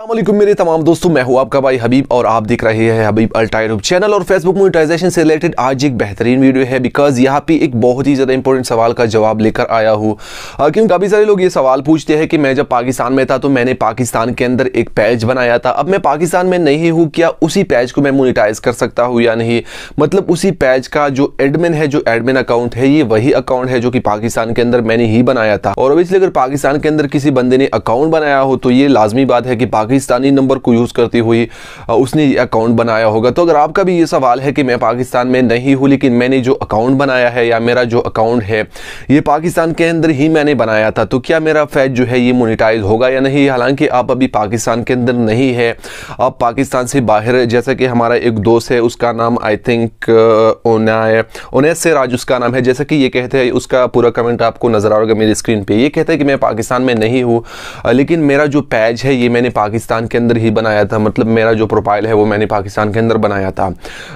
अल्लाम मेरे तमाम दोस्तों मैं हूं आपका भाई हबीब और आप देख रहे हैं हबीब अल्टाइरूब चैनल और फेसबुक मोनिटाइजेशन से रिलेटेड आज एक बेहतरीन वीडियो है बिकॉज यहाँ पे एक बहुत ही ज़्यादा इंपॉर्टेंट सवाल का जवाब लेकर आया हूँ क्योंकि काफ़ी सारे लोग ये सवाल पूछते हैं कि मैं जब पाकिस्तान में था तो मैंने पाकिस्तान के अंदर एक पैज बनाया था अब मैं पाकिस्तान में नहीं हूँ क्या उसी पैज को मैं मोनिटाइज कर सकता हूँ या नहीं मतलब उसी पैज का जो एडमिन है जो एडमिन अकाउंट है ये वही अकाउंट है जो कि पाकिस्तान के अंदर मैंने ही बनाया था और इसलिए अगर पाकिस्तान के अंदर किसी बंदे ने अकाउंट बनाया हो तो ये लाजमी बात है कि पाकिस्तानी नंबर को यूज़ करती हुई उसने अकाउंट बनाया होगा तो अगर आपका भी ये सवाल है कि मैं पाकिस्तान में नहीं हूँ लेकिन मैंने जो अकाउंट बनाया है या मेरा जो अकाउंट है ये पाकिस्तान के अंदर ही मैंने बनाया था तो क्या मेरा फैज जो है ये मोनिटाइज होगा या नहीं हालांकि आप अभी पाकिस्तान के अंदर नहीं है आप पाकिस्तान से बाहर जैसा कि हमारा एक दोस्त है उसका नाम आई थिंक ओना ओनेस से राज उसका नाम है जैसा कि ये कहते हैं उसका पूरा कमेंट आपको नज़र आ रहा मेरी स्क्रीन पर यह कहता है कि मैं पाकिस्तान में नहीं हूँ लेकिन मेरा जो पैज है ये मैंने पाकिस्तान पाकिस्तान के अंदर ही बनाया था मतलब मेरा जो प्रोफाइल है वो मैंने पाकिस्तान के अंदर बनाया था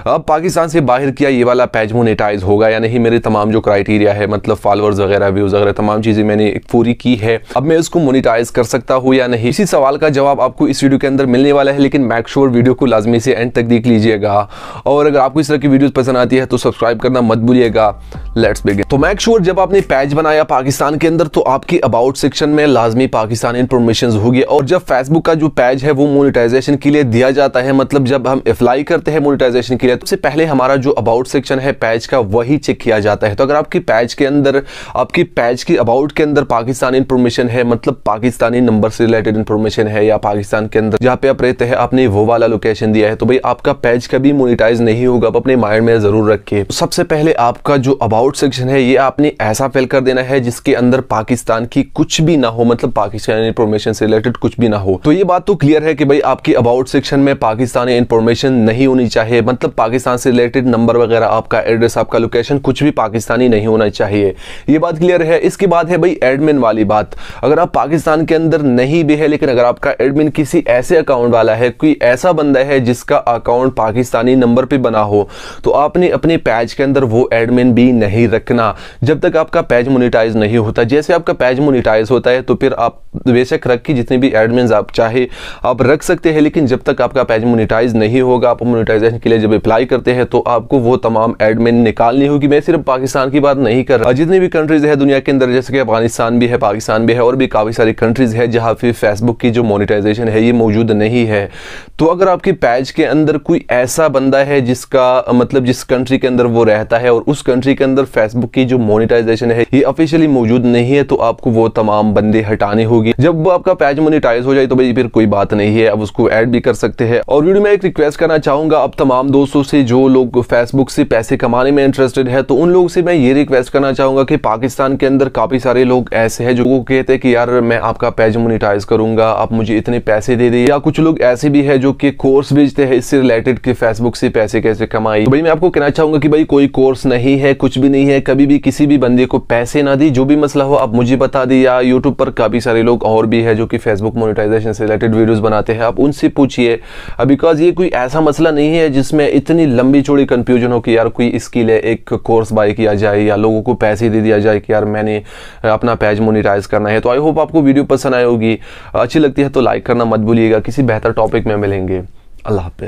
अब पाकिस्तान से बाहर किया ये वाला पेज मोनेटाइज होगा या नहीं मेरे तमाम जो क्राइटेरिया है मतलब फॉलोअर्स वगैरह व्यूज़ वगैरह तमाम चीज़ें मैंने पूरी की है अब मैं उसको मोनिटाइज कर सकता हूँ या नहीं इसी सवाल का जवाब आपको इस वीडियो के अंदर मिलने वाला है लेकिन मैक श्योर वीडियो को लाजमी से एंड तक देख लीजिएगा और अगर आपको इस तरह की वीडियो पसंद आती है तो सब्सक्राइब करना मत भूलिएगा लेट्स बिगिन तो मैक श्योर जब आपने पैज बनाया पाकिस्तान के अंदर तो आपके अबाउट सेक्शन में लाजमी पाकिस्तान इन्फॉर्मेशन होगी और जब फेसबुक का जो पैज है वो मोनिटाइजेशन के लिए दिया जाता है मतलब जब हम अप्लाई करते हैं मोनिटाइजेशन के लिए तो पहले हमारा जो अबाउट सेक्शन है पैज का वही चेक किया जाता है तो अगर आपकी पैज के अंदर आपकी पैज की अबाउट के अंदर पाकिस्तानी इन्फॉर्मेशन है मतलब पाकिस्तानी नंबर से रिलेटेड इन्फॉर्मेशन है या पाकिस्तान के अंदर जहाँ पे आप रहते हैं आपने वो वाला लोकेशन दिया है तो भाई आपका पैज कभी मोनिटाइज नहीं होगा आप अपने माइंड में जरूर रखिए तो सबसे पहले आपका जो अबाउट सेक्शन है ये आपने ऐसा फिल कर देना है जिसके अंदर पाकिस्तान की कुछ भी ना हो मतलब पाकिस्तान इन्फॉर्मेशन से रिलेटेड कुछ भी ना हो तो ये बात बात तो क्लियर है कि भाई आपकी अबाउट सेक्शन में पाकिस्तानी इन्फॉर्मेशन नहीं होनी चाहिए मतलब पाकिस्तान से रिलेटेड नंबर वगैरह आपका एड्रेस आपका लोकेशन कुछ भी पाकिस्तानी नहीं होना चाहिए ये बात क्लियर है इसके बाद है भाई एडमिन वाली बात अगर आप पाकिस्तान के अंदर नहीं भी है लेकिन अगर आपका एडमिन किसी ऐसे अकाउंट वाला है कोई ऐसा बंदा है जिसका अकाउंट पाकिस्तानी नंबर पर बना हो तो आपने अपने पैज के अंदर वो एडमिन भी नहीं रखना जब तक आपका पैज मोनिटाइज नहीं होता जैसे आपका पैज मोनिटाइज होता है तो फिर आप बेशक रख के जितने भी एडमिन आप चाहे आप रख सकते हैं लेकिन जब तक आपका पेज मोनिटाइज नहीं होगा आप मोनिटाइजेशन के लिए जब अप्लाई करते हैं तो आपको वो तमाम एडमिन निकालनी होगी मैं सिर्फ पाकिस्तान की बात नहीं कर रहा जितनी भी कंट्रीज है दुनिया के अंदर जैसे कि अफगानिस्तान भी है पाकिस्तान भी है और भी काफ़ी सारी कंट्रीज है जहाँ पे फेसबुक की जो मोनिटाइजेशन है ये मौजूद नहीं है तो अगर आपके पैज के अंदर कोई ऐसा बंदा है जिसका मतलब जिस कंट्री के अंदर वो रहता है और उस कंट्री के अंदर फेसबुक की जो मोनिटाइजेशन है ये ऑफिशियली मौजूद नहीं है तो आपको वो तमाम बंदे हटाने होगी जब वो आपका पैज मोनिटाइज हो जाए तो भाई फिर कोई बात नहीं है अब उसको ऐड भी कर सकते हैं और वीडियो में एक रिक्वेस्ट करना चाहूंगा अब तमाम दोस्तों से जो लोग फेसबुक से पैसे कमाने में इंटरेस्टेड है तो उन लोगों से मैं ये रिक्वेस्ट करना चाहूंगा कि पाकिस्तान के अंदर काफी सारे लोग ऐसे है जो कहते हैं कि यार मैं आपका पेज मोनिटाइज करूंगा आप मुझे इतने पैसे दे दे या कुछ लोग ऐसे भी है जो कि कोर्स भेजते हैं इससे रिलेटेड की फेसबुक से पैसे कैसे कमाई भाई मैं आपको कहना चाहूंगा कि भाई कोई कोर्स नहीं है कुछ भी नहीं है कभी भी किसी भी बंदे को पैसे ना दी जो भी मसला हो आप मुझे बता दी या यूट्यूब पर काफी सारे लोग और भी है जो कि फेसबुक मोनिटाइजेशन से रिलेटेड रिलेटेड वीडियोस बनाते हैं आप उनसे पूछिए बिकॉज ये कोई ऐसा मसला नहीं है जिसमें इतनी लंबी चौड़ी कन्फ्यूजन हो कि यार कोई इसके लिए एक कोर्स बाय किया जाए या लोगों को पैसे दे दिया जाए कि यार मैंने अपना पैज मोनिटाइज करना है तो आई होप आपको वीडियो पसंद आई होगी अच्छी लगती है तो लाइक करना मत भूलिएगा किसी बेहतर टॉपिक में मिलेंगे अल्लाह हाफिज़